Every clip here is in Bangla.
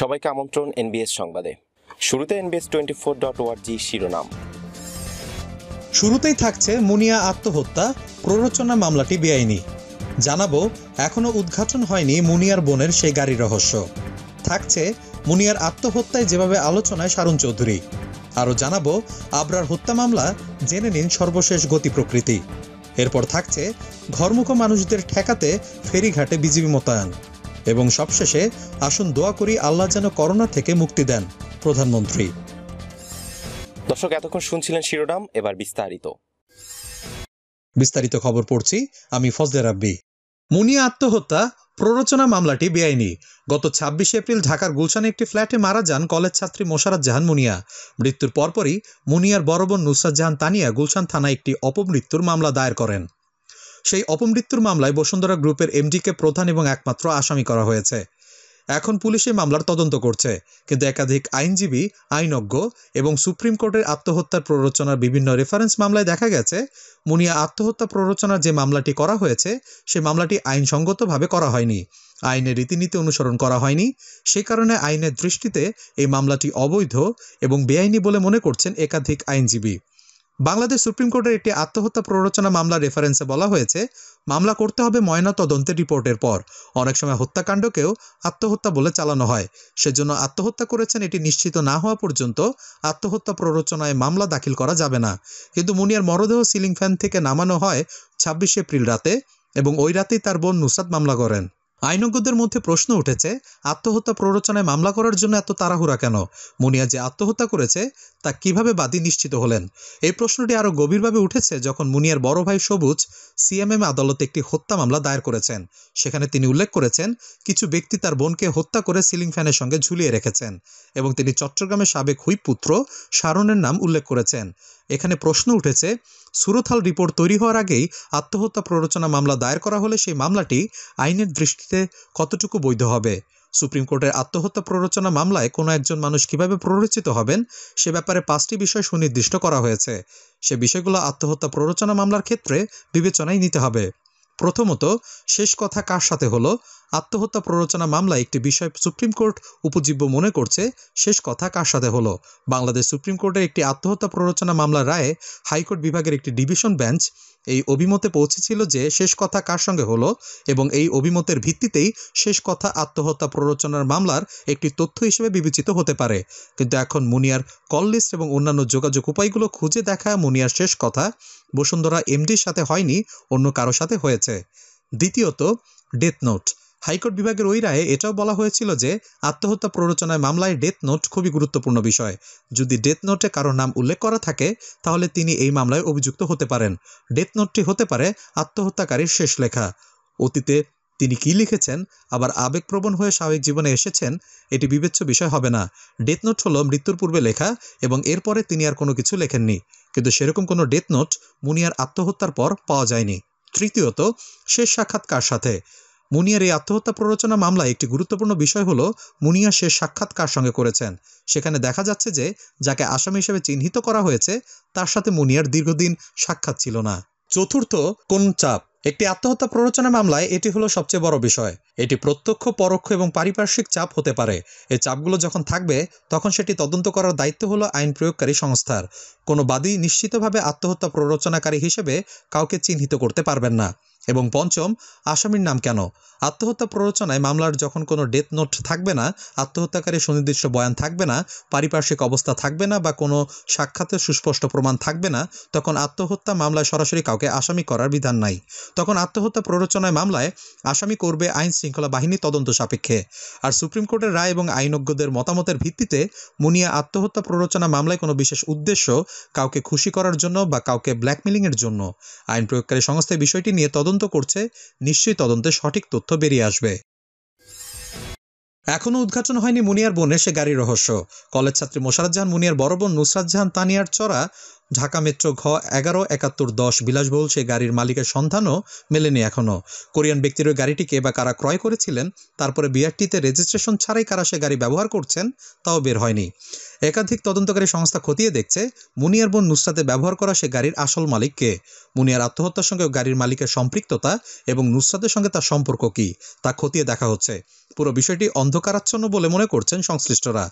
সবাইকে আমন্ত্রণ এনবিএস সংবাদে শুরুতে এনবিএস টোয়েন্টি ফোর ডট ওয়ার্জি শিরোনাম শুরুতেই থাকছে মুনিয়া আত্মহত্যা প্ররোচনা মামলাটি বেআইনি জানাবো এখনো উদ্ঘাটন হয়নি মুনিয়ার বোনের সেই গাড়ি রহস্য থাকছে মুনিয়ার আত্মহত্যায় যেভাবে আলোচনায় সারুণ চৌধুরী আরও জানাবো আবরার হত্যা মামলা জেনে নিন সর্বশেষ গতি প্রকৃতি এরপর থাকছে ঘরমুখ মানুষদের ঠেকাতে ফেরিঘাটে বিজিবি মোতায়েন এবং সবশেষে আসুন দোয়া করি আল্লাহ যেন করোনা থেকে মুক্তি দেন প্রধানমন্ত্রী দর্শক এতক্ষণ শুনছিলেন শিরোনাম এবার বিস্তারিত বিস্তারিত খবর পড়ছি আমি ফজলে রাব্বি মুনিয়া আত্মহত্যা প্ররোচনা মামলাটি বেআইনি গত ছাব্বিশে এপ্রিল ঢাকার গুলশানে একটি ফ্ল্যাটে মারা যান কলেজ ছাত্রী মোশারাত জাহান মুনিয়া মৃত্যুর পরপরই মুনিয়ার বড় বোন নুসরাত জাহান তানিয়া গুলশান থানায় একটি অপমৃত্যুর মামলা দায়ের করেন সেই অপমৃত্যুর মামলায় বসুন্ধরা গ্রুপের এমডিকে প্রধান এবং একমাত্র আসামি করা হয়েছে এখন পুলিশ এই মামলার তদন্ত করছে কিন্তু একাধিক আইনজীবী আইনজ্ঞ এবং সুপ্রিম কোর্টের আত্মহত্যার প্ররোচনার বিভিন্ন রেফারেন্স মামলায় দেখা গেছে মুনিয়া আত্মহত্যা প্ররোচনার যে মামলাটি করা হয়েছে সে মামলাটি আইনসঙ্গতভাবে করা হয়নি আইনের রীতিনীতি অনুসরণ করা হয়নি সে কারণে আইনের দৃষ্টিতে এই মামলাটি অবৈধ এবং বেআইনি বলে মনে করছেন একাধিক আইনজীবী বাংলাদেশ সুপ্রিম কোর্টের একটি আত্মহত্যা প্ররোচনা মামলা রেফারেন্সে বলা হয়েছে মামলা করতে হবে ময়না তদন্তের রিপোর্টের পর অনেক সময় হত্যাকাণ্ডকেও আত্মহত্যা বলে চালানো হয় সেজন্য আত্মহত্যা করেছেন এটি নিশ্চিত না হওয়া পর্যন্ত আত্মহত্যা প্ররোচনায় মামলা দাখিল করা যাবে না কিন্তু মুনিয়ার মরদেহ সিলিং ফ্যান থেকে নামানো হয় ছাব্বিশে এপ্রিল রাতে এবং ওই রাতেই তার বোন নুসাদ মামলা করেন আইনজ্ঞদের মধ্যে প্রশ্ন উঠেছে আত্মহত্যা প্ররোচনায় মামলা করার জন্য এত তাড়াহুড়া কেন মুনিয়া যে আত্মহত্যা করেছে তা কিভাবে বাদী নিশ্চিত হলেন এই প্রশ্নটি আরও গভীরভাবে উঠেছে যখন মুনিয়ার বড় ভাই সবুজ সিএমএম আদালতে একটি হত্যা মামলা দায়ের করেছেন সেখানে তিনি উল্লেখ করেছেন কিছু ব্যক্তি তার বোনকে হত্যা করে সিলিং ফ্যানের সঙ্গে ঝুলিয়ে রেখেছেন এবং তিনি চট্টগ্রামের সাবেক হুইপ পুত্র সারণের নাম উল্লেখ করেছেন এখানে প্রশ্ন উঠেছে সুরথাল রিপোর্ট তৈরি হওয়ার আগেই আত্মহত্যা প্ররোচনা মামলা দায়ের করা হলে সেই মামলাটি আইনের দৃষ্টিতে কতটুকু বৈধ হবে সুপ্রিম কোর্টের আত্মহত্যা প্ররোচনা মামলায় কোনো একজন মানুষ কিভাবে প্ররোচিত হবেন সে ব্যাপারে পাঁচটি বিষয় সুনির্দিষ্ট করা হয়েছে সে বিষয়গুলো আত্মহত্যা প্ররোচনা মামলার ক্ষেত্রে বিবেচনায় নিতে হবে প্রথমত শেষ কথা কার সাথে হলো আত্মহত্যা প্ররোচনা মামলায় একটি বিষয় সুপ্রিম কোর্ট উপজীব্য মনে করছে শেষ কথা কার সাথে হলো বাংলাদেশ সুপ্রিম কোর্টের একটি আত্মহত্যা প্ররোচনা মামলার রায়ে হাইকোর্ট বিভাগের একটি ডিভিশন বেঞ্চ এই অভিমতে পৌঁছেছিল যে শেষ কথা কার সঙ্গে হলো এবং এই অভিমতের ভিত্তিতেই শেষ কথা আত্মহত্যা প্ররোচনার মামলার একটি তথ্য হিসেবে বিবেচিত হতে পারে কিন্তু এখন মুনিয়ার কল লিস্ট এবং অন্যান্য যোগাযোগ উপায়গুলো খুঁজে দেখা মুনিয়ার শেষ কথা বসুন্ধরা এমডির সাথে হয়নি অন্য কারো সাথে হয়েছে দ্বিতীয়ত ডেথ নোট হাইকোর্ট বিভাগের ওই রায়ে এটাও বলা হয়েছিল যে আত্মহত্যা প্ররোচনায় মামলায় ডেথ নোট খুবই গুরুত্বপূর্ণ বিষয় যদি ডেথ নোটে কারোর নাম উল্লেখ করা থাকে তাহলে তিনি এই মামলায় অভিযুক্ত হতে পারেন ডেথ নোটটি হতে পারে আত্মহত্যাকারীর শেষ লেখা অতীতে তিনি কি লিখেছেন আবার আবেগপ্রবণ হয়ে স্বাভাবিক জীবনে এসেছেন এটি বিবেচ্য বিষয় হবে না ডেথ নোট হলো মৃত্যুর পূর্বে লেখা এবং এরপরে তিনি আর কোনো কিছু লেখেননি কিন্তু সেরকম কোনো ডেথ নোট মুনিয়ার আত্মহত্যার পর পাওয়া যায়নি তৃতীয়ত শেষ সাক্ষাৎ কার সাথে মুনিয়ার এই আত্মহত্যা প্ররোচনা মামলায় একটি গুরুত্বপূর্ণ বিষয় হল মুনিয়া সে সাক্ষাৎকার সঙ্গে করেছেন সেখানে দেখা যাচ্ছে যে যাকে আসামি হিসেবে চিহ্নিত করা হয়েছে তার সাথে মুনিয়ার দীর্ঘদিন সাক্ষাৎ ছিল না চতুর্থ কোন চাপ একটি আত্মহত্যা প্ররোচনা মামলায় এটি হলো সবচেয়ে বড় বিষয় এটি প্রত্যক্ষ পরোক্ষ এবং পারিপার্শ্বিক চাপ হতে পারে এই চাপগুলো যখন থাকবে তখন সেটি তদন্ত করার দায়িত্ব হলো আইন প্রয়োগকারী সংস্থার কোনো বাদী নিশ্চিতভাবে আত্মহত্যা প্ররোচনাকারী হিসেবে কাউকে চিহ্নিত করতে পারবেন না এবং পঞ্চম আসামির নাম কেন আত্মহত্যা প্ররোচনায় মামলার যখন কোনো ডেথ নোট থাকবে না আত্মহত্যাকারী সুনির্দিষ্ট বয়ান থাকবে না পারিপার্শ্বিক অবস্থা থাকবে না বা কোনো সাক্ষাতের সুস্পষ্ট প্রমাণ থাকবে না তখন আত্মহত্যা মামলায় সরাসরি কাউকে আসামি করার বিধান নাই তখন আত্মহত্যা প্ররোচনায় মামলায় আসামি করবে আইন শৃঙ্খলা বাহিনী তদন্ত সাপেক্ষে আর সুপ্রিম কোর্টের রায় এবং আইনজ্ঞদের মতামতের ভিত্তিতে মুনিয়া আত্মহত্যা প্ররোচনা মামলায় কোনো বিশেষ উদ্দেশ্য কাউকে খুশি করার জন্য বা কাউকে ব্ল্যাকমেলিংয়ের জন্য আইন প্রয়োগকারী সংস্থায় বিষয়টি নিয়ে তদন্ত তদন্ত করছে নিশ্চয়ই তদন্তে সঠিক তথ্য বেরিয়ে আসবে এখনও উদ্ঘাটন হয়নি মুনিয়ার বোনের সে গাড়ির রহস্য কলেজ ছাত্রী মোশারাজ জাহান মুনিয়ার বড় বোন নুসরাত জাহান তানিয়ার চড়া ঢাকা মেট্রো ঘ এগারো একাত্তর দশ বিলাসবহুল সেই গাড়ির মালিকের সন্ধানও মেলেনি এখনও কোরিয়ান ব্যক্তির ওই গাড়িটিকে বা কারা ক্রয় করেছিলেন তারপরে বিআরটিতে রেজিস্ট্রেশন ছাড়াই কারা সে গাড়ি ব্যবহার করছেন তাও বের হয়নি একাধিক তদন্তকারী সংস্থা খতিয়ে দেখছে মুনিয়ার বোন নুসরাতে ব্যবহার করা সে গাড়ির আসল মালিককে মুনিয়ার আত্মহত্যার সঙ্গে গাড়ির মালিকের সম্পৃক্ততা এবং নুসরাতের সঙ্গে তার সম্পর্ক কী তা খতিয়ে দেখা হচ্ছে পুরো বিষয়টি অন্ধকারাচ্ছন্ন বলে মনে করছেন সংশ্লিষ্টরা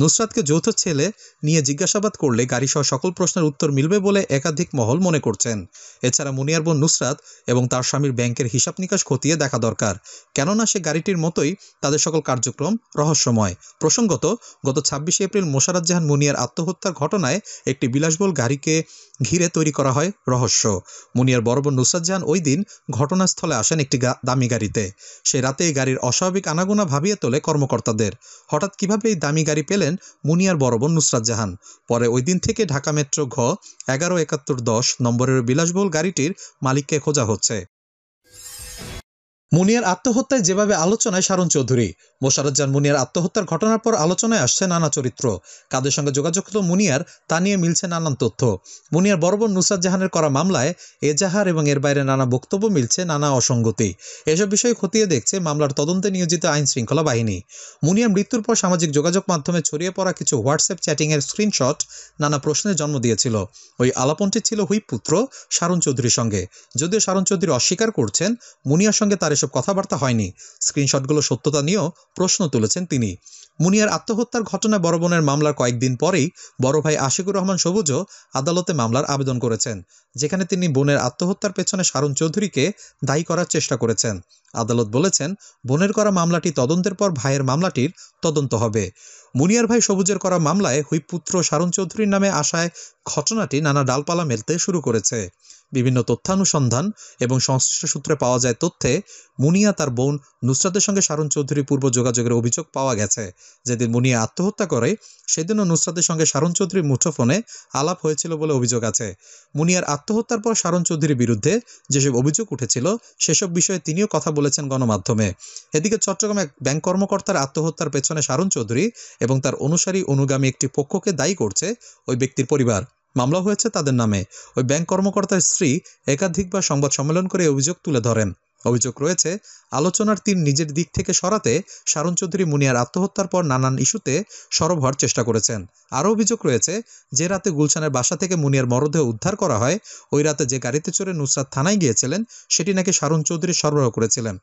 নুসরাতকে যৌথ ছেলে নিয়ে জিজ্ঞাসাবাদ করলে গাড়িসহ সকল প্রশ্নের উত্তর উত্তর মিলবে বলে একাধিক মহল মনে করছেন এছাড়া মুনিয়ার বোন নুসরাত এবং তার স্বামীর ব্যাংকের হিসাব নিকাশ খতিয়ে দেখা দরকার কেননা সে গাড়িটির মতোই তাদের সকল কার্যক্রম রহস্যময় প্রসঙ্গত গত ছাব্বিশে এপ্রিল মোশারত জাহান মুনিয়ার আত্মহত্যার ঘটনায় একটি বিলাসবল গাড়িকে ঘিরে তৈরি করা হয় রহস্য মুনিয়ার বড় বোন নুসরাত জাহান ওই দিন ঘটনাস্থলে আসেন একটি দামি গাড়িতে সে রাতে এই গাড়ির অস্বাভাবিক আনাগোনা ভাবিয়ে তোলে কর্মকর্তাদের হঠাৎ কিভাবে এই দামি গাড়ি পেলেন মুনিয়ার বড় বোন নুসরাত জাহান পরে ওই দিন থেকে ঢাকা মেট্রো ঘ এগারো একাত্তর দশ নম্বরের বিলাসবহুল গাড়িটির মালিককে খোঁজা হচ্ছে মুনিয়ার আত্মহত্যায় যেভাবে আলোচনায় শারণ চৌধুরী মোশারুজ্জান মুনিয়ার আত্মহত্যার ঘটনার পর আলোচনায় আসছে নানা চরিত্র কাদের সঙ্গে যোগাযোগ হল মুনিয়ার তা নিয়ে মিলছে নানান তথ্য মুনিয়ার বরবর নুসাদ জাহানের করা মামলায় এজাহার এবং এর বাইরে নানা বক্তব্য মিলছে নানা অসঙ্গতি এসব বিষয়ে খতিয়ে দেখছে মামলার তদন্তে নিয়োজিত আইন শৃঙ্খলা বাহিনী মুনিয়ার মৃত্যুর পর সামাজিক যোগাযোগ মাধ্যমে ছড়িয়ে পড়া কিছু হোয়াটসঅ্যাপ চ্যাটিংয়ের স্ক্রিনশট নানা প্রশ্নের জন্ম দিয়েছিল ওই আলাপনটি ছিল হুইপ পুত্র সারণ চৌধুরীর সঙ্গে যদিও সারণ চৌধুরী অস্বীকার করছেন মুনিয়ার সঙ্গে তার এসব কথাবার্তা হয়নি স্ক্রিনশটগুলো সত্যতা নিয়েও প্রশ্ন তুলেছেন তিনি মুনিয়ার আত্মহত্যার ঘটনায় বড় বোনের মামলার কয়েকদিন পরেই বড় ভাই আশিকুর রহমান সবুজও আদালতে মামলার আবেদন করেছেন যেখানে তিনি বোনের আত্মহত্যার পেছনে সারুণ চৌধুরীকে দায়ী করার চেষ্টা করেছেন আদালত বলেছেন বোনের করা মামলাটি তদন্তের পর ভাইয়ের মামলাটির তদন্ত হবে মুনিয়ার ভাই সবুজের করা মামলায় হুই পুত্র চৌধুরীর নামে আসায় ঘটনাটি নানা ডালপালা মেলতে শুরু করেছে বিভিন্ন তথ্যানুসন্ধান এবং সংশ্লিষ্ট সূত্রে পাওয়া যায় তথ্যে মুনিয়া তার বোন নুসরাতের সঙ্গে সারণ চৌধুরী পূর্ব যোগাযোগের অভিযোগ পাওয়া গেছে যেদিন মুনিয়া আত্মহত্যা করে সেদিনও নুসরাতের সঙ্গে সারণ চৌধুরীর মুঠোফোনে আলাপ হয়েছিল বলে অভিযোগ আছে মুনিয়ার আত্মহত্যার পর সারণ চৌধুরীর বিরুদ্ধে যেসব অভিযোগ উঠেছিল সেসব বিষয়ে তিনিও কথা বলেছেন গণমাধ্যমে এদিকে চট্টগ্রামে এক ব্যাংক কর্মকর্তার আত্মহত্যার পেছনে সারণ চৌধুরী এবং তার অনুসারী অনুগামী একটি পক্ষকে দায়ী করছে ওই ব্যক্তির পরিবার মামলা হয়েছে তাদের নামে ওই ব্যাংক কর্মকর্তার স্ত্রী একাধিকবার সংবাদ সম্মেলন করে অভিযোগ তুলে ধরেন অভিযোগ রয়েছে আলোচনার তিন নিজের দিক থেকে সরাতে শারণ চৌধুরী মুনিয়ার আত্মহত্যার পর নানান ইস্যুতে সরব হওয়ার চেষ্টা করেছেন আরও অভিযোগ রয়েছে যে রাতে গুলশানের বাসা থেকে মুনিয়ার মরদেহ উদ্ধার করা হয় ওই রাতে যে গাড়িতে চড়ে নুসরাত থানায় গিয়েছিলেন সেটি নাকি শারণ চৌধুরী সরবরাহ করেছিলেন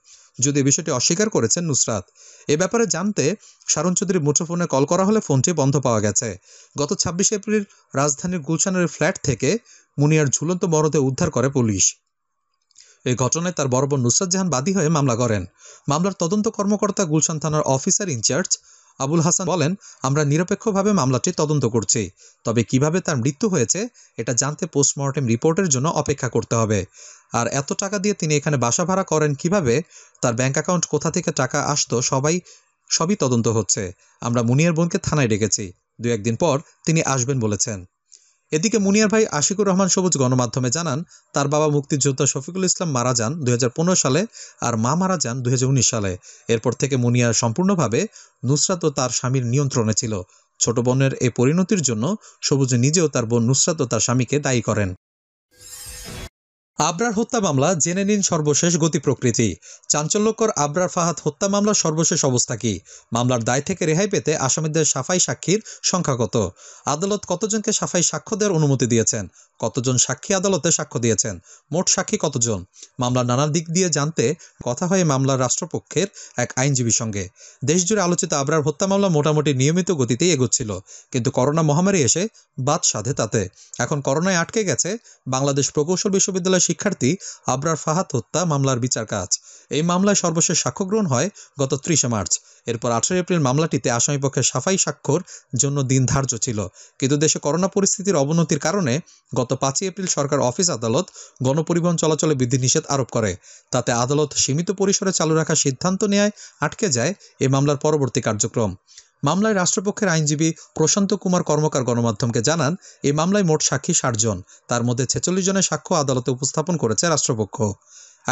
যদি বিষয়টি অস্বীকার করেছেন নুসরাত এ ব্যাপারে জানতে শারণ চৌধুরীর মুঠোফোনে কল করা হলে ফোনটি বন্ধ পাওয়া গেছে গত ছাব্বিশে এপ্রিল রাজধানীর গুলশানের ফ্ল্যাট থেকে মুনিয়ার ঝুলন্ত মরদেহ উদ্ধার করে পুলিশ এই ঘটনায় তার বড় বোন নুসরাত জাহান বাদী হয়ে মামলা করেন মামলার তদন্ত কর্মকর্তা গুলশান থানার অফিসার ইনচার্জ আবুল হাসান বলেন আমরা নিরপেক্ষভাবে মামলাটি তদন্ত করছি তবে কিভাবে তার মৃত্যু হয়েছে এটা জানতে পোস্টমর্টেম রিপোর্টের জন্য অপেক্ষা করতে হবে আর এত টাকা দিয়ে তিনি এখানে বাসা ভাড়া করেন কিভাবে তার ব্যাংক অ্যাকাউন্ট কোথা থেকে টাকা আসতো সবাই সবই তদন্ত হচ্ছে আমরা মুনিয়ার বোনকে থানায় ডেকেছি দু একদিন পর তিনি আসবেন বলেছেন এদিকে মুনিয়ার ভাই আশিকুর রহমান সবুজ গণমাধ্যমে জানান তার বাবা মুক্তিযোদ্ধা শফিকুল ইসলাম মারা যান দুই সালে আর মা মারা যান দুই সালে এরপর থেকে মুনিয়া সম্পূর্ণভাবে নুসরাত ও তার স্বামীর নিয়ন্ত্রণে ছিল ছোট বোনের এই পরিণতির জন্য সবুজ নিজেও তার বোন নুসরাত ও তার স্বামীকে দায়ী করেন আবরার হত্যা মামলা জেনে নিন সর্বশেষ গতি প্রকৃতি চাঞ্চল্যকর আবরার ফাহাদ হত্যা মামলার সর্বশেষ অবস্থা কি মামলার দায় থেকে রেহাই পেতে আসামিদের সাফাই সাক্ষীর সংখ্যা কত আদালত কতজনকে সাফাই সাক্ষ্য দেওয়ার অনুমতি দিয়েছেন কতজন সাক্ষী আদালতে সাক্ষ্য দিয়েছেন মোট সাক্ষী কতজন মামলার নানা দিক দিয়ে জানতে কথা হয় মামলার রাষ্ট্রপক্ষের এক আইনজীবীর সঙ্গে দেশজুড়ে আলোচিত আবরার হত্যা মামলা মোটামুটি নিয়মিত গতিতেই এগোচ্ছিল কিন্তু করোনা মহামারী এসে বাদ সাধে তাতে এখন করোনায় আটকে গেছে বাংলাদেশ প্রকৌশল বিশ্ববিদ্যালয় শিক্ষার্থী আবরার ফাহাদ হত্যা মামলার বিচার কাজ এই মামলায় সর্বশেষ সাক্ষ্য গ্রহণ হয় গত ত্রিশে মার্চ এরপর আঠারোই এপ্রিল মামলাটিতে আসামিপক্ষের সাফাই স্বাক্ষর জন্য দিন ধার্য ছিল কিন্তু দেশে করোনা পরিস্থিতির অবনতির কারণে গত পাঁচই এপ্রিল সরকার অফিস আদালত গণপরিবহন চলাচলে নিষেধ আরোপ করে তাতে আদালত সীমিত পরিসরে চালু রাখার সিদ্ধান্ত নেয় আটকে যায় এ মামলার পরবর্তী কার্যক্রম মামলায় রাষ্ট্রপক্ষের আইনজীবী প্রশান্ত কুমার কর্মকার গণমাধ্যমকে জানান এই মামলায় মোট সাক্ষী ষাট জন তার মধ্যে ছেচল্লিশ জনের সাক্ষ্য আদালতে উপস্থাপন করেছে রাষ্ট্রপক্ষ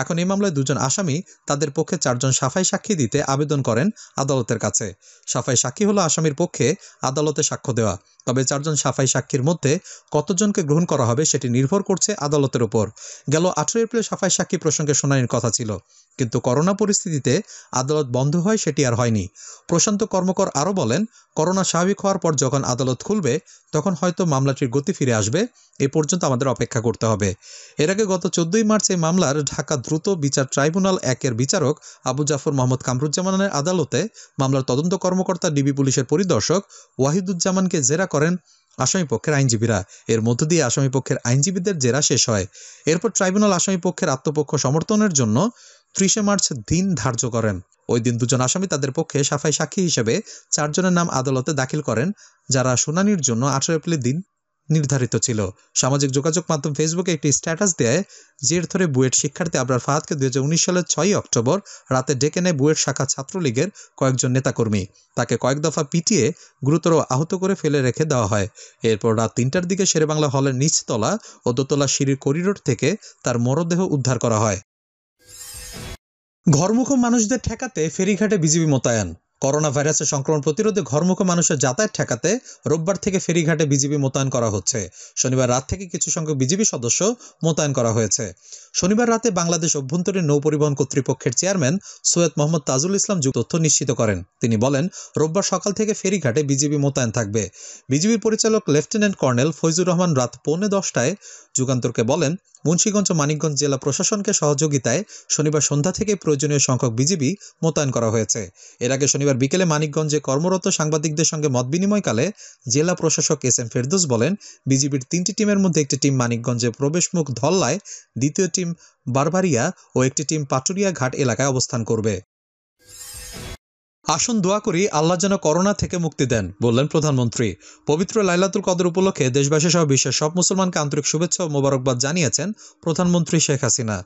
এখন এই মামলায় দুজন আসামি তাদের পক্ষে চারজন সাফাই সাক্ষী দিতে আবেদন করেন আদালতের কাছে সাফাই সাক্ষী হলো আসামির পক্ষে আদালতে সাক্ষ্য দেওয়া তবে চারজন সাফাই সাক্ষীর মধ্যে কতজনকে গ্রহণ করা হবে সেটি নির্ভর করছে আদালতের উপর গেল আঠেরো এপ্রিল সাফাই সাক্ষী প্রসঙ্গে শুনানির কথা ছিল কিন্তু করোনা পরিস্থিতিতে আদালত বন্ধ হয় সেটি আর হয়নি প্রশান্ত কর্মকর আরও বলেন করোনা স্বাভাবিক হওয়ার পর যখন আদালত খুলবে তখন হয়তো মামলাটির গতি ফিরে আসবে এ পর্যন্ত আমাদের অপেক্ষা করতে হবে এর আগে গত চোদ্দই মার্চ এই মামলার ঢাকা দ্রুত বিচার ট্রাইব্যুনাল একের বিচারক আবু জাফর মোহাম্মদ কামরুজ্জামানের আদালতে মামলার তদন্ত কর্মকর্তা ডিবি পুলিশের পরিদর্শক ওয়াহিদুজ্জামানকে জেরা করেন আসামিপক্ষের আইনজীবীরা এর মধ্য দিয়ে আসামিপক্ষের আইনজীবীদের জেরা শেষ হয় এরপর ট্রাইব্যুনাল আসামিপক্ষের আত্মপক্ষ সমর্থনের জন্য ত্রিশে মার্চ দিন ধার্য করেন ওই দিন দুজন আসামি তাদের পক্ষে সাফাই সাক্ষী হিসেবে চারজনের নাম আদালতে দাখিল করেন যারা শুনানির জন্য আঠারো এপ্রিলের দিন নির্ধারিত ছিল সামাজিক যোগাযোগ মাধ্যম ফেসবুকে একটি স্ট্যাটাস দেয় জের ধরে বুয়েট শিক্ষার্থী আবরার ফাহাদকে দুই সালের ছয়ই অক্টোবর রাতে ডেকে নেয় বুয়েট শাখা ছাত্রলীগের কয়েকজন নেতাকর্মী তাকে কয়েক দফা পিটিয়ে গুরুতর আহত করে ফেলে রেখে দেওয়া হয় এরপর রাত তিনটার দিকে শেরেবাংলা হলের নিচতলা ও দোতলা সিঁড়ির করিডোর থেকে তার মরদেহ উদ্ধার করা হয় ঘরমুখ মানুষদের ঠেকাতে ফেরিঘাটে বিজিবি মোতায়েন করোনা ভাইরাসের সংক্রমণ প্রতিরোধে ঘরমুখ মানুষের যাতায়াত ঠেকাতে রোববার থেকে ফেরিঘাটে বিজিবি মোতায়েন করা হচ্ছে শনিবার রাত থেকে কিছু সংখ্যক বিজিবি সদস্য মোতায়েন করা হয়েছে শনিবার রাতে বাংলাদেশ অভ্যন্তরীণ নৌপরিবহন কর্তৃপক্ষের চেয়ারম্যান সৈয়দ মোহাম্মদ তাজুল ইসলাম যুক্ত তথ্য নিশ্চিত করেন তিনি বলেন রোববার সকাল থেকে ফেরিঘাটে বিজিবি মোতায়েন থাকবে বিজিবির পরিচালক লেফটেন্যান্ট কর্নেল ফৈজুর রহমান রাত পৌনে দশটায় যুগান্তরকে বলেন মুন্সীগঞ্জ মানিকগঞ্জ জেলা প্রশাসনকে সহযোগিতায় শনিবার সন্ধ্যা থেকে প্রয়োজনীয় সংখ্যক বিজিবি মোতায়েন করা হয়েছে এর আগে শনিবার বিকেলে মানিকগঞ্জে কর্মরত সাংবাদিকদের সঙ্গে মত বিনিময়কালে জেলা প্রশাসক এস এম ফেরদোস বলেন বিজিবির তিনটি টিমের মধ্যে একটি টিম মানিকগঞ্জে প্রবেশমুখ ধল্লায় দ্বিতীয় টিম টিম বারবারিয়া ও একটি টিম পাটুরিয়া ঘাট এলাকায় অবস্থান করবে আসন দোয়া করি আল্লাহ যেন করোনা থেকে মুক্তি দেন বললেন প্রধানমন্ত্রী পবিত্র লাইলাতুল কদর উপলক্ষে দেশবাসী সহ বিশ্বের সব মুসলমানকে আন্তরিক শুভেচ্ছা ও মোবারকবাদ জানিয়েছেন প্রধানমন্ত্রী শেখ হাসিনা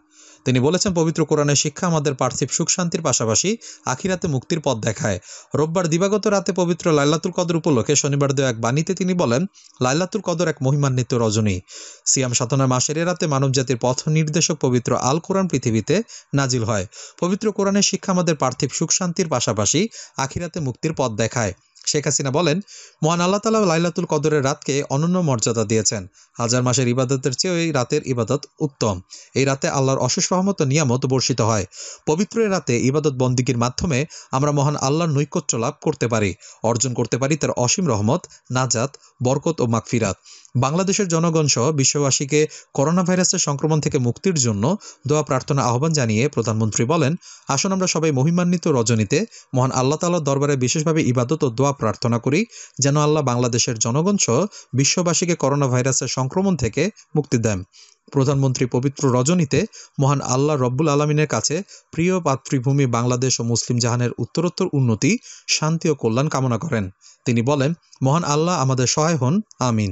তিনি বলেছেন পবিত্র কোরআনের শিক্ষা আমাদের পার্থিব সুখ শান্তির পাশাপাশি আখিরাতে মুক্তির পথ দেখায় রোববার দিবাগত রাতে পবিত্র লাইলাতুল কদর উপলক্ষে শনিবার দেয় এক বাণীতে তিনি বলেন লাইলাতুল কদর এক মহিমান্বিত রজনী সিয়াম সাধনা মাসের রাতে মানব জাতির পথ নির্দেশক পবিত্র আল কোরআন পৃথিবীতে নাজিল হয় পবিত্র কোরআনের শিক্ষা আমাদের পার্থিব সুখ শান্তির পাশাপাশি আখিরাতে মুক্তির পথ দেখায় শেখ হাসিনা বলেন মহান আল্লাহ তালা লাইলাতুল কদরের রাতকে অনন্য মর্যাদা দিয়েছেন হাজার মাসের ইবাদতের চেয়েও এই রাতের ইবাদত উত্তম এই রাতে আল্লাহর অশেষ সহমত নিয়ামত বর্ষিত হয় পবিত্র রাতে ইবাদত বন্দিগির মাধ্যমে আমরা মহান আল্লাহর নৈকট্য লাভ করতে পারি অর্জন করতে পারি তার অসীম রহমত নাজাত বরকত ও মাকফিরাত বাংলাদেশের জনগণ সহ বিশ্ববাসীকে করোনা ভাইরাসের সংক্রমণ থেকে মুক্তির জন্য দোয়া প্রার্থনা আহ্বান জানিয়ে প্রধানমন্ত্রী বলেন আসুন আমরা সবাই মহিমান্বিত রজনীতে মহান আল্লাহ তালার দরবারে বিশেষভাবে ইবাদত ও দোয়া প্রার্থনা করি যেন আল্লাহ বাংলাদেশের জনগণ সহ বিশ্ববাসীকে করোনা ভাইরাসের সংক্রমণ থেকে মুক্তি দেন প্রধানমন্ত্রী পবিত্র রজনীতে মহান আল্লাহ রব্বুল আলমিনের কাছে প্রিয় পাতৃভূমি বাংলাদেশ ও মুসলিম জাহানের উত্তরোত্তর উন্নতি শান্তি ও কল্যাণ কামনা করেন তিনি বলেন মহান আল্লাহ আমাদের সহায় হন আমিন